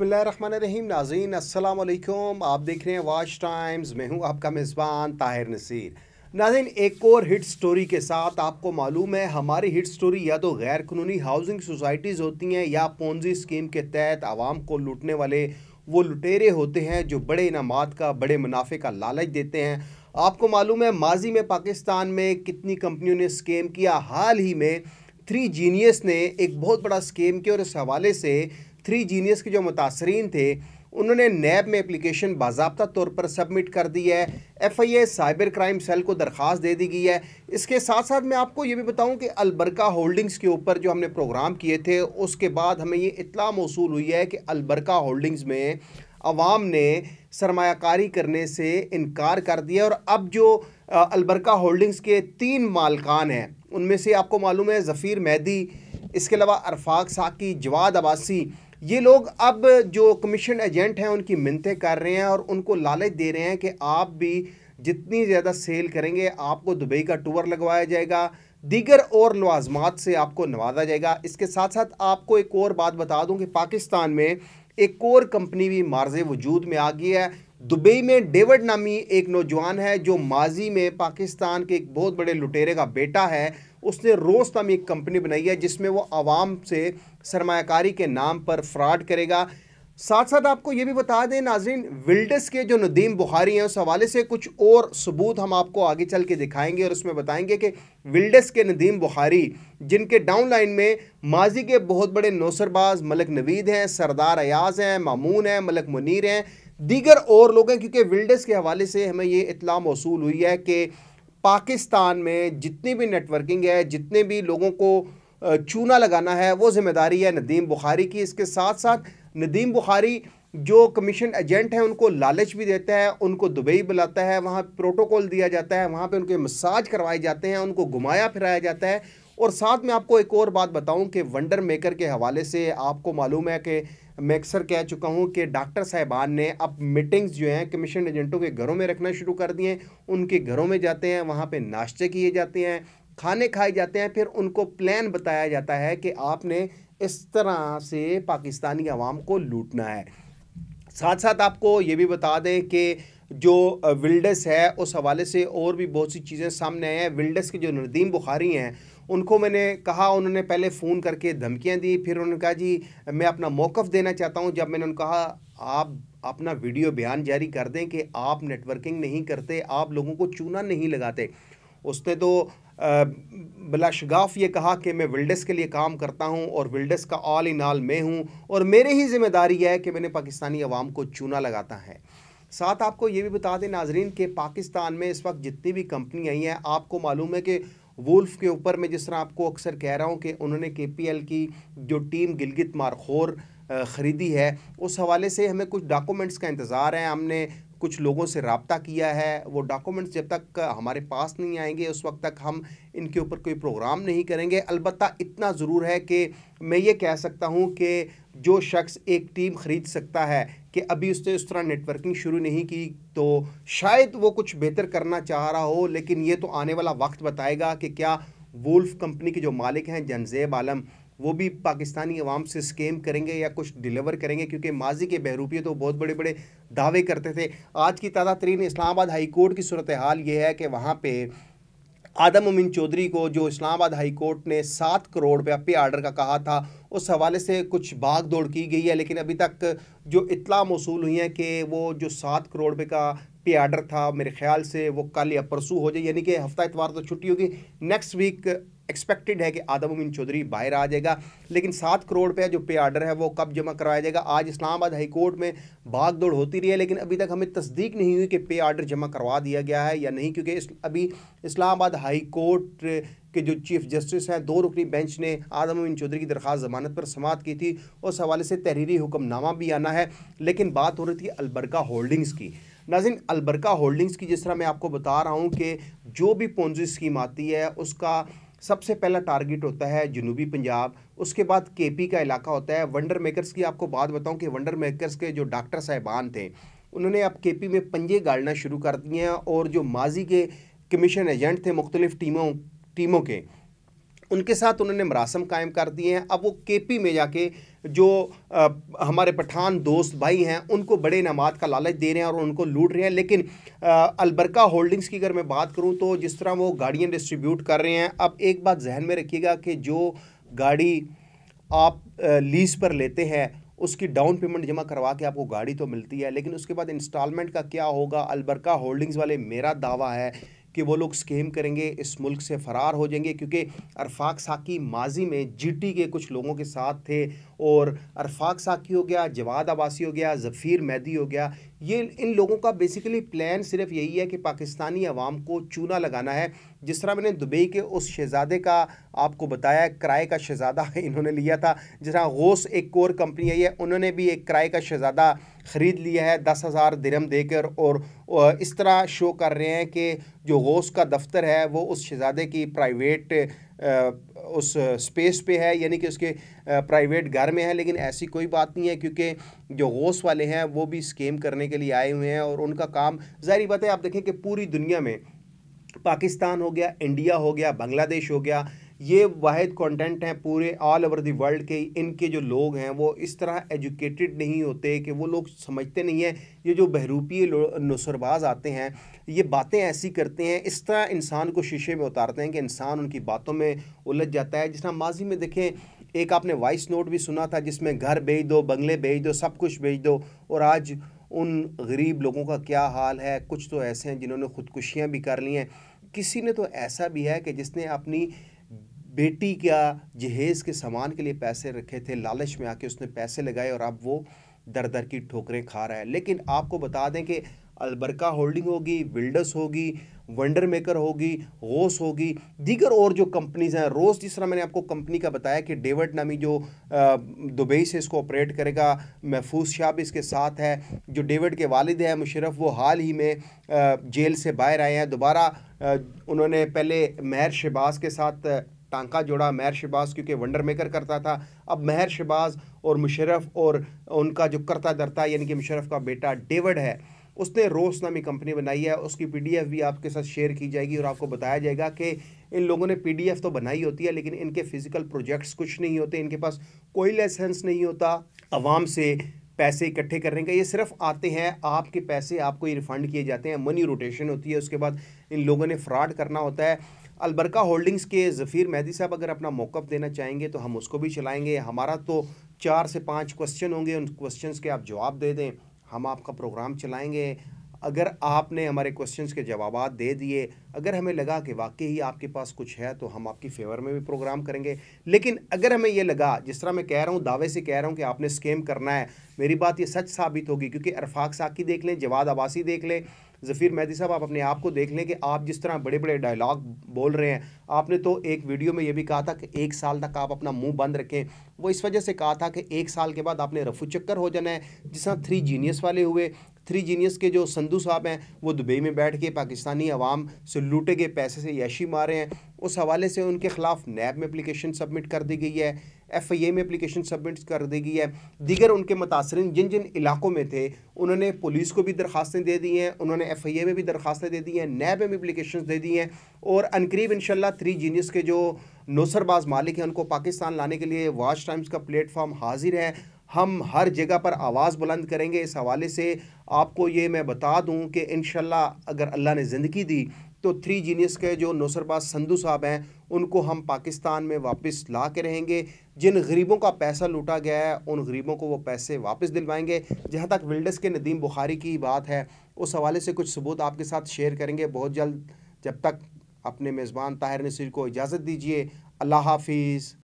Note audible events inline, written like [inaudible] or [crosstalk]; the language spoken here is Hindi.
बिसमीम नाजीन असलकुम आप देख रहे हैं वाच टाइम्स मैं हूं आपका मेज़बान ताहिर नसीर नाजीन एक और हिट स्टोरी के साथ आपको मालूम है हमारी हिट स्टोरी या तो गैर कानूनी हाउसिंग सोसाइटीज़ होती हैं या पोंजी स्कीम के तहत आवाम को लूटने वाले वो लुटेरे होते हैं जो बड़े इनाम का बड़े मुनाफे का लालच देते हैं आपको मालूम है माजी में पाकिस्तान में कितनी कंपनियों ने स्कीम किया हाल ही में थ्री जीनियस ने एक बहुत बड़ा स्कीम किया और इस हवाले से थ्री जीनियस के जो मुतासरीन थे उन्होंने नैब में एप्लीकेशन बाबा तौर पर सबमिट कर दी है F I A cyber crime cell को दरख्वास्त दे दी गई है इसके साथ साथ मैं आपको ये भी बताऊं कि अलबरका होल्डिंग्स के ऊपर जो हमने प्रोग्राम किए थे उसके बाद हमें ये इतला मौसू हुई है कि अलबरका होल्डिंग्स में आवाम ने सरमाकारी करने से इनकार कर दिया और अब जो अलबरका होल्डिंग्स के तीन मालकान हैं उनमें से आपको मालूम है ज़फ़ीर मेहदी इसके अलावा अरफाक साकी जवाद अबासी ये लोग अब जो कमीशन एजेंट हैं उनकी मिनतें कर रहे हैं और उनको लालच दे रहे हैं कि आप भी जितनी ज़्यादा सेल करेंगे आपको दुबई का टूर लगवाया जाएगा दीगर और लवाजमात से आपको नवाजा जाएगा इसके साथ साथ आपको एक और बात बता दूं कि पाकिस्तान में एक और कंपनी भी मार्ज वजूद में आ गई है दुबई में डेविड नामी एक नौजवान है जो माजी में पाकिस्तान के एक बहुत बड़े लुटेरे का बेटा है उसने रोज़ नाम एक कंपनी बनाई है जिसमें वो आवाम से सरमाकारी के नाम पर फ्रॉड करेगा साथ साथ आपको ये भी बता दें नाजरीन विल्डस के जो नदीम बुहारी हैं उस हवाले से कुछ और सबूत हम आपको आगे चल के दिखाएंगे और उसमें बताएंगे कि विल्डस के नदीम बुहारी जिनके डाउन लाइन में माजी के बहुत बड़े नौसरबाज मलक नवीद हैं सरदार अयाज हैं मामून हैं मलक मुनीर हैं दीगर और लोग हैं क्योंकि विल्डस के हवाले से हमें ये इतला मौसू हुई है कि पाकिस्तान में जितनी भी नेटवर्किंग है जितने भी लोगों को चूना लगाना है वो जिम्मेदारी है नदीम बुखारी की इसके साथ साथ नदीम बुखारी जो कमीशन एजेंट हैं उनको लालच भी देता है उनको दुबई बुलाता है वहाँ प्रोटोकॉल दिया जाता है वहाँ पे उनके मसाज करवाए जाते हैं उनको घुमाया फिराया जाता है और साथ में आपको एक और बात बताऊं कि वंडर मेकर के हवाले से आपको मालूम है कि मैं अक्सर कह चुका हूं कि डॉक्टर साहबान ने अब मीटिंग्स जो हैं कमीशन एजेंटों के घरों में रखना शुरू कर दिए हैं उनके घरों में जाते हैं वहाँ पर नाश्ते किए जाते हैं खाने खाए जाते हैं फिर उनको प्लान बताया जाता है कि आपने इस तरह से पाकिस्तानी आवाम को लूटना है साथ साथ आपको ये भी बता दें कि जो विल्डस है उस हवाले से और भी बहुत सी चीज़ें सामने आई हैं विल्डस के जो नदीम बुखारी हैं उनको मैंने कहा उन्होंने पहले फ़ोन करके धमकियाँ दी फिर उन्होंने कहा जी मैं अपना मौक़ देना चाहता हूँ जब मैंने उनको कहा आप अपना वीडियो बयान जारी कर दें कि आप नेटवर्किंग नहीं करते आप लोगों को चूना नहीं लगाते उसने तो बलाशगाफ ये कहा कि मैं विल्डस के लिए काम करता हूँ और विल्डस का ऑल इन ऑल मैं हूँ और मेरे ही जिम्मेदारी है कि मैंने पाकिस्तानी अवाम को चूना लगाता है साथ आपको ये भी बता दें नाजरीन कि पाकिस्तान में इस वक्त जितनी भी कंपनियाँ आई हैं आपको मालूम है कि वुल्फ के ऊपर मैं जिस तरह आपको अक्सर कह रहा हूँ कि उन्होंने के की जो टीम गिलगित मारखोर ख़रीदी है उस हवाले से हमें कुछ डॉक्यूमेंट्स का इंतज़ार है हमने कुछ लोगों से रबता किया है वो डॉक्यूमेंट्स जब तक हमारे पास नहीं आएंगे उस वक्त तक हम इनके ऊपर कोई प्रोग्राम नहीं करेंगे अलबत्त इतना ज़रूर है कि मैं ये कह सकता हूँ कि जो शख्स एक टीम ख़रीद सकता है कि अभी उसने उस तरह नेटवर्किंग शुरू नहीं की तो शायद वो कुछ बेहतर करना चाह रहा हो लेकिन ये तो आने वाला वक्त बताएगा कि क्या वुल्फ कंपनी के जो मालिक हैं जनजेब आलम वो भी पाकिस्तानी अवाम से स्केम करेंगे या कुछ डिलीवर करेंगे क्योंकि माजी के बहरूपी तो बहुत बड़े बड़े दावे करते थे आज की ताज़ा तरीन इस्लामाबाद हाई कोर्ट की सूरत हाल ये है कि वहाँ पर आदम अमीन चौधरी को जो इस्लामाबाद हाई कोर्ट ने सात करोड़ रुपया पे आर्डर का कहा था उस हवाले से कुछ भाग दौड़ की गई है लेकिन अभी तक जो इतला मौसू हुई है कि वो जो सात करोड़ रुपये का पे आर्डर था मेरे ख्याल से वो कल या परसों हो जाए यानी कि हफ्ता इतवार तो छुट्टी होगी नेक्स्ट वीक एक्सपेक्टेड है कि आदम उमिन चौधरी बाहर आ जाएगा लेकिन सात करोड़ रुपया जो पे आर्डर है वो कब जमा करवाया जाएगा आज इस्लामाबाद हाईकोर्ट में भाग दौड़ होती रही है लेकिन अभी तक हमें तस्दीक नहीं हुई कि पे आर्डर जमा करवा दिया गया है या नहीं क्योंकि इस, अभी इस्लामाबाद हाईकोर्ट के जो चीफ जस्टिस हैं दो रुकनी बेंच ने आदम उमिन चौधरी की दरख्वास्त जमानत पर समात की थी उस हवाले से तहरीरी हुक्मनामा भी आना है लेकिन बात हो रही थी अलबरका होल्डिंग्स की नाजिन अलबरका होल्डिंग्स की जिस तरह मैं आपको बता रहा हूँ कि जो भी पोन्जी स्कीम आती है उसका सबसे पहला टारगेट होता है जनूबी पंजाब उसके बाद केपी का इलाका होता है वंडर मेकर्स की आपको बात बताऊं कि वंडर मेकर्स के जो डॉक्टर साहिबान थे उन्होंने अब केपी में पंजे गाड़ना शुरू कर दिए हैं और जो माजी के कमीशन एजेंट थे मुख्तलिफ टीमों टीमों के उनके साथ उन्होंने मरासम कायम कर दिए हैं अब वो केपी में जाके जो आ, हमारे पठान दोस्त भाई हैं उनको बड़े इनामत का लालच दे रहे हैं और उनको लूट रहे हैं लेकिन अलबरका होल्डिंग्स की अगर मैं बात करूं तो जिस तरह वो गाड़ियाँ डिस्ट्रीब्यूट कर रहे हैं अब एक बात जहन में रखिएगा कि जो गाड़ी आप लीज़ पर लेते हैं उसकी डाउन पेमेंट जमा करवा के आपको गाड़ी तो मिलती है लेकिन उसके बाद इंस्टॉलमेंट का क्या होगा अलबरका होल्डिंग्स वाले मेरा दावा है कि वो लोग स्केम करेंगे इस मुल्क से फ़रार हो जाएंगे क्योंकि अरफाक साकी माजी में जीटी के कुछ लोगों के साथ थे और अरफाक साकी हो गया जवाद आबासी हो गया जफ़ीर मैदी हो गया ये इन लोगों का बेसिकली प्लान सिर्फ यही है कि पाकिस्तानी आवाम को चूना लगाना है जिस तरह मैंने दुबई के उस शहज़ादे का आपको बताया किराए का शहज़ादा [laughs] इन्होंने लिया था जिस तरह गोस एक कोर कंपनी आई है उन्होंने भी एक किराए का शहज़ादा ख़रीद लिया है दस हज़ार दिरम देकर और इस तरह शो कर रहे हैं कि जो गोस का दफ्तर है वो उस शहज़ादे की प्राइवेट उस स्पेस पे है यानी कि उसके प्राइवेट घर में है लेकिन ऐसी कोई बात नहीं है क्योंकि जो गोस वाले हैं वो भी स्कैम करने के लिए आए हुए हैं और उनका काम जाहिर बात है आप देखें कि पूरी दुनिया में पाकिस्तान हो गया इंडिया हो गया बांग्लादेश हो गया ये वाद कंटेंट हैं पूरे ऑल ओवर दी वर्ल्ड के इनके जो लोग हैं वो इस तरह एजुकेटेड नहीं होते कि वो लोग समझते नहीं हैं ये जो बहरूपी नसरबाज आते हैं ये बातें ऐसी करते हैं इस तरह इंसान को शीशे में उतारते हैं कि इंसान उनकी बातों में उलझ जाता है जिस तरह माजी में देखें एक आपने वॉइस नोट भी सुना था जिसमें घर भेज दो बंगले भेज दो सब कुछ भेज दो और आज उन गरीब लोगों का क्या हाल है कुछ तो ऐसे हैं जिन्होंने ख़ुदकुशियाँ भी कर ली हैं किसी ने तो ऐसा भी है कि जिसने अपनी बेटी क्या जहेज़ के सामान के लिए पैसे रखे थे लालच में आके उसने पैसे लगाए और अब वो दर दर की ठोकरें खा रहा है लेकिन आपको बता दें कि अलबरका होल्डिंग होगी बिल्डर्स होगी वंडर मेकर होगी होस होगी दीगर और जो कंपनीज़ हैं रोज़ जिस तरह मैंने आपको कंपनी का बताया कि डेविड नामी जो दुबई से इसको ऑपरेट करेगा महफूज शाह भी इसके साथ है जो डेविड के वालिद हैं मुशरफ वो हाल ही में जेल से बाहर आए हैं दोबारा उन्होंने पहले महर शहबाज के साथ टांका जोड़ा महर शबाज क्योंकि वंडर मेकर करता था अब महर शबाज और मुशरफ और उनका जो करता दरता यानी कि मुशरफ का बेटा डेविड है उसने रोस नामी कंपनी बनाई है उसकी पीडीएफ भी आपके साथ शेयर की जाएगी और आपको बताया जाएगा कि इन लोगों ने पीडीएफ तो बनाई होती है लेकिन इनके फिजिकल प्रोजेक्ट्स कुछ नहीं होते इनके पास कोई लाइसेंस नहीं होता आवाम से पैसे इकट्ठे करने का ये सिर्फ आते हैं आपके पैसे आपको ही रिफंड किए जाते हैं मनी रोटेशन होती है उसके बाद इन लोगों ने फ्रॉड करना होता है अलबरका होल्डिंग्स के ज़फ़ीर मेहदी साहब अगर अपना मौक़ देना चाहेंगे तो हम उसको भी चलाएँगे हमारा तो चार से पाँच क्वेश्चन होंगे उन क्वेश्चन के आप जवाब दे दें हम आपका प्रोग्राम चलाएँगे अगर आपने हमारे क्वेश्चंस के जवाब दे दिए अगर हमें लगा कि वाकई ही आपके पास कुछ है तो हम आपकी फेवर में भी प्रोग्राम करेंगे लेकिन अगर हमें ये लगा जिस तरह मैं कह रहा हूँ दावे से कह रहा हूँ कि आपने स्केम करना है मेरी बात ये सच साबित होगी क्योंकि अरफाक साकी देख लें जवाद आबासी देख लें ज़फ़ीर मेहदी साहब आप अपने आप को देख लें कि आप जिस तरह बड़े बड़े डायलॉग बोल रहे हैं आपने तो एक वीडियो में ये भी कहा था कि एक साल तक आप अपना मुंह बंद रखें वो इस वजह से कहा था कि एक साल के बाद आपने रफू चक्कर हो जाना है जिस तरह थ्री जीनियस वाले हुए थ्री जीनियस के जो संधु साहब हैं वो दुबई में बैठ के पाकिस्तानी अवाम से लूटे गए पैसे से यशी मारे हैं उस हवाले से उनके ख़िलाफ़ नैब में अप्लीकेशन सबमिट कर दी गई है एफ आई ए में अप्लीकेशन सबमिट कर दी गई है दीगर उनके मुतासरन जिन जिन इलाकों में थे उन्होंने पुलिस को भी दरखास्तें दे दी हैं उन्होंने एफ आई ए में भी दरखास्तें दे दी हैं नैब में भी अप्लीकेशन दे दी हैं और अनकरीब इन थ्री जीनियस के जो नौसरबाज मालिक हैं उनको पाकिस्तान लाने के लिए वाच टाइम्स का प्लेटफॉर्म हाजिर है हम हर जगह पर आवाज़ बुलंद करेंगे इस हवाले से आपको ये मैं बता दूं कि इन अगर अल्लाह ने ज़िंदगी दी तो थ्री जीनियस के जो नौसरबाज संधू साहब हैं उनको हम पाकिस्तान में वापस ला के रहेंगे जिन गरीबों का पैसा लूटा गया है उन गरीबों को वो पैसे वापस दिलवाएंगे जहाँ तक विल्डस के नदीम बुखारी की बात है उस हवाले से कुछ सबूत आपके साथ शेयर करेंगे बहुत जल्द जब तक अपने मेज़बान ताहिर नसीर को इजाज़त दीजिए अल्लाह हाफिज़